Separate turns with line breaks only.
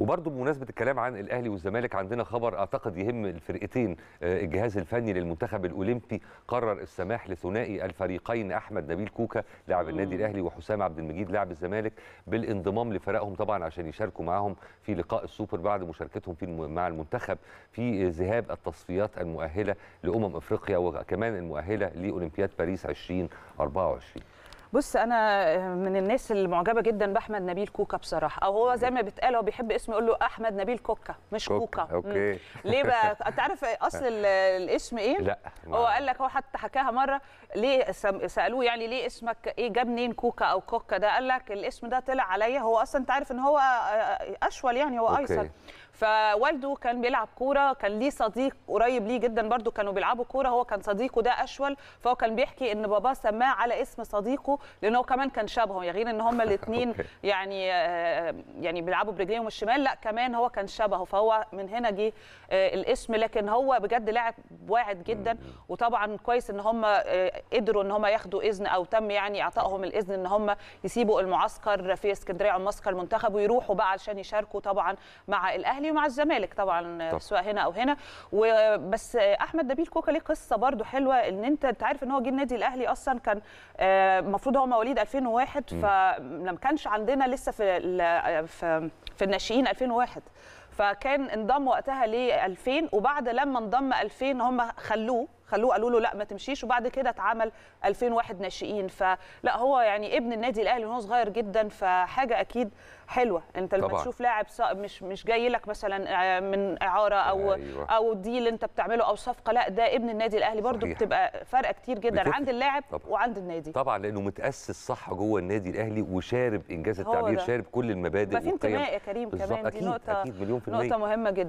وبرضه بمناسبه الكلام عن الاهلي والزمالك عندنا خبر اعتقد يهم الفرقتين آه، الجهاز الفني للمنتخب الاولمبي قرر السماح لثنائي الفريقين احمد نبيل كوكا لاعب النادي الاهلي وحسام عبد المجيد لاعب الزمالك بالانضمام لفرقهم طبعا عشان يشاركوا معاهم في لقاء السوبر بعد مشاركتهم في مع المنتخب في ذهاب التصفيات المؤهله لامم افريقيا وكمان المؤهله لاولمبياد باريس 2024
بص انا من الناس اللي معجبه جدا باحمد نبيل كوكا بصراحه او هو زي ما بيتقال هو بيحب اسمه يقول له احمد نبيل كوكا مش كوكا, كوكا. اوكي ليه بقى انت عارف اصل الاسم ايه لا هو قال لك هو حتى حكاها مره ليه سالوه يعني ليه اسمك ايه جاب منين كوكا او كوكا ده قال لك الاسم ده طلع عليا هو اصلا انت عارف ان هو اشول يعني هو ايسر فوالده كان بيلعب كوره كان ليه صديق قريب ليه جدا برده كانوا بيلعبوا كوره هو كان صديقه ده اشول فهو كان بيحكي ان باباه سماه على اسم صديقه لان هو كمان كان شبهه يا يعني غير ان هما الاثنين يعني آه، يعني بيلعبوا برجليهم الشمال لا كمان هو كان شبهه فهو من هنا جه آه، الاسم لكن هو بجد لاعب واعد جدا وطبعا كويس ان هما آه، قدروا ان هما ياخدوا اذن او تم يعني اعطائهم الاذن ان هما يسيبوا المعسكر في اسكندريه او معسكر المنتخب ويروحوا بقى علشان يشاركوا طبعا مع الاهلي الاهلي ومع الزمالك طبعا طب. سواء هنا او هنا وبس احمد نبيل كوكا ليه قصه برده حلوه ان انت انت عارف ان هو جه النادي الاهلي اصلا كان آه، المفروض هو مواليد 2001 فما كانش عندنا لسه في في, في الناشئين 2001 فكان انضم وقتها ل 2000 وبعد لما انضم 2000 هم خلوه خلوه قالوا له لا ما تمشيش وبعد كده اتعمل 2001 ناشئين فلا هو يعني ابن النادي الاهلي وهو صغير جدا فحاجه اكيد حلوه انت لما تشوف لاعب مش مش جاي لك مثلا آه، من اعاره او أيوة. او ديل انت بتعمله او صفقه لا ده ابن النادي الاهلي برده بتبقى فرق كتير جدا بتفق. عند اللاعب طبعا. وعند النادي طبعا
لانه متاسس صح جوه النادي الاهلي وشارب انجاز التعبير شارب كل المبادئ والقيم في انتماء يا كريم كمان دي نقطه أكيد مليون في نقطه
مهمه جدا